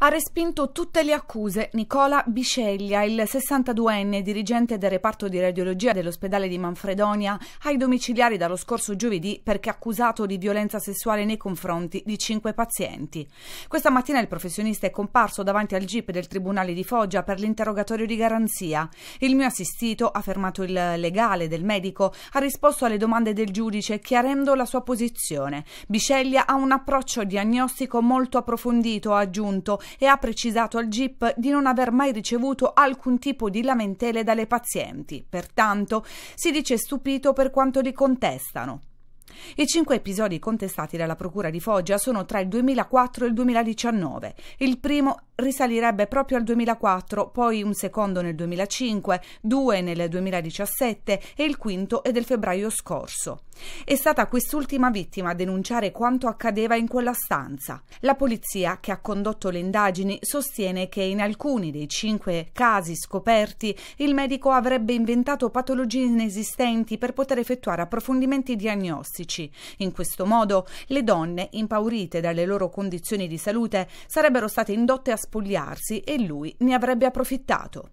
Ha respinto tutte le accuse Nicola Biceglia, il 62enne dirigente del reparto di radiologia dell'ospedale di Manfredonia, ai domiciliari dallo scorso giovedì perché accusato di violenza sessuale nei confronti di cinque pazienti. Questa mattina il professionista è comparso davanti al GIP del Tribunale di Foggia per l'interrogatorio di garanzia. Il mio assistito, ha fermato il legale del medico, ha risposto alle domande del giudice chiarendo la sua posizione. Biceglia ha un approccio diagnostico molto approfondito, ha aggiunto, e ha precisato al GIP di non aver mai ricevuto alcun tipo di lamentele dalle pazienti. Pertanto si dice stupito per quanto li contestano. I cinque episodi contestati dalla Procura di Foggia sono tra il 2004 e il 2019. Il primo risalirebbe proprio al 2004, poi un secondo nel 2005, due nel 2017 e il quinto è del febbraio scorso. È stata quest'ultima vittima a denunciare quanto accadeva in quella stanza. La polizia, che ha condotto le indagini, sostiene che in alcuni dei cinque casi scoperti il medico avrebbe inventato patologie inesistenti per poter effettuare approfondimenti diagnostici. In questo modo le donne, impaurite dalle loro condizioni di salute, sarebbero state indotte a spogliarsi e lui ne avrebbe approfittato.